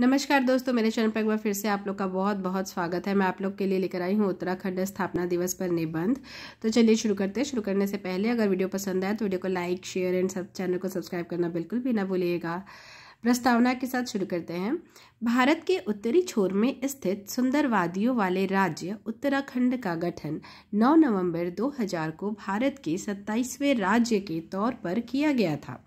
नमस्कार दोस्तों मेरे चैनल पर एक बार फिर से आप लोग का बहुत बहुत स्वागत है मैं आप लोग के लिए लेकर आई हूँ उत्तराखंड स्थापना दिवस पर निबंध तो चलिए शुरू करते हैं शुरू करने से पहले अगर वीडियो पसंद आए तो वीडियो को लाइक शेयर एंड सब चैनल को सब्सक्राइब करना बिल्कुल भी ना भूलिएगा प्रस्तावना के साथ शुरू करते हैं भारत के उत्तरी छोर में स्थित सुंदर वादियों वाले राज्य उत्तराखंड का गठन 9 नवंबर 2000 को भारत के 27वें राज्य के तौर पर किया गया था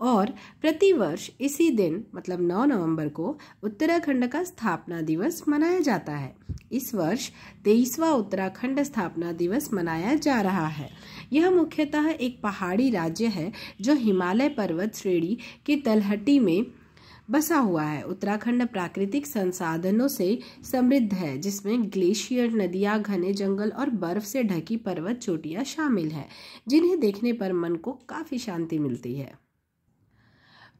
और प्रतिवर्ष इसी दिन मतलब 9 नवंबर को उत्तराखंड का स्थापना दिवस मनाया जाता है इस वर्ष तेईसवा उत्तराखंड स्थापना दिवस मनाया जा रहा है यह मुख्यतः एक पहाड़ी राज्य है जो हिमालय पर्वत श्रेणी की तलहटी में बसा हुआ है उत्तराखंड प्राकृतिक संसाधनों से समृद्ध है जिसमें ग्लेशियर नदियां घने जंगल और बर्फ से ढकी पर्वत चोटियां शामिल है जिन्हें देखने पर मन को काफ़ी शांति मिलती है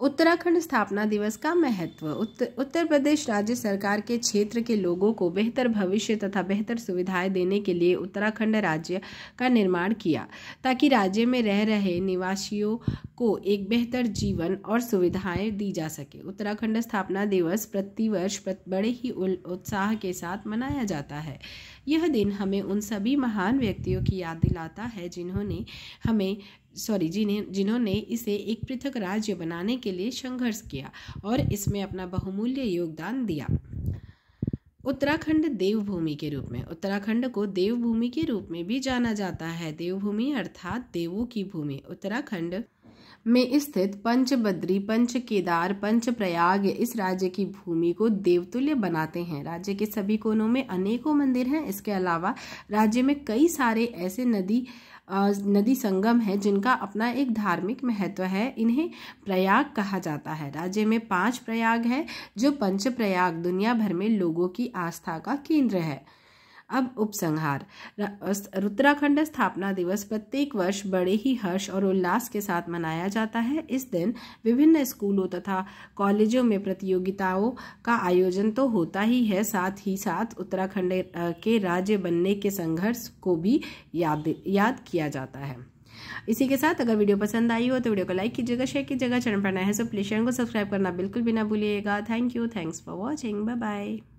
उत्तराखंड स्थापना दिवस का महत्व उत्तर उत्तर प्रदेश राज्य सरकार के क्षेत्र के लोगों को बेहतर भविष्य तथा बेहतर सुविधाएं देने के लिए उत्तराखंड राज्य का निर्माण किया ताकि राज्य में रह रहे निवासियों को एक बेहतर जीवन और सुविधाएं दी जा सके उत्तराखंड स्थापना दिवस प्रतिवर्ष बड़े ही उत्साह के साथ मनाया जाता है यह दिन हमें उन सभी महान व्यक्तियों की याद दिलाता है जिन्होंने हमें सॉरी जिन्हें जिन्होंने इसे एक पृथक राज्य बनाने के लिए संघर्ष किया और इसमें अपना बहुमूल्य योगदान दिया उत्तराखंड देवभूमि के रूप में उत्तराखंड को देवभूमि के रूप में भी जाना जाता है देवभूमि अर्थात देवों की भूमि उत्तराखंड में स्थित पंच बद्री पंच केदार पंच प्रयाग इस राज्य की भूमि को देवतुल्य बनाते हैं राज्य के सभी कोनों में अनेकों मंदिर हैं इसके अलावा राज्य में कई सारे ऐसे नदी नदी संगम है जिनका अपना एक धार्मिक महत्व है इन्हें प्रयाग कहा जाता है राज्य में पांच प्रयाग है जो पंच प्रयाग दुनिया भर में लोगों की आस्था का केंद्र है अब उपसंहार उत्तराखंड स्थापना दिवस प्रत्येक वर्ष बड़े ही हर्ष और उल्लास के साथ मनाया जाता है इस दिन विभिन्न स्कूलों तथा कॉलेजों में प्रतियोगिताओं का आयोजन तो होता ही है साथ ही साथ उत्तराखंड के राज्य बनने के संघर्ष को भी याद याद किया जाता है इसी के साथ अगर वीडियो पसंद आई हो तो वीडियो को लाइक कीजिएगा शेयर कीजिएगा चैनल पर नया है सो प्लीज चैनल को सब्सक्राइब करना बिल्कुल भी ना भूलिएगा thank you thanks for watching bye bye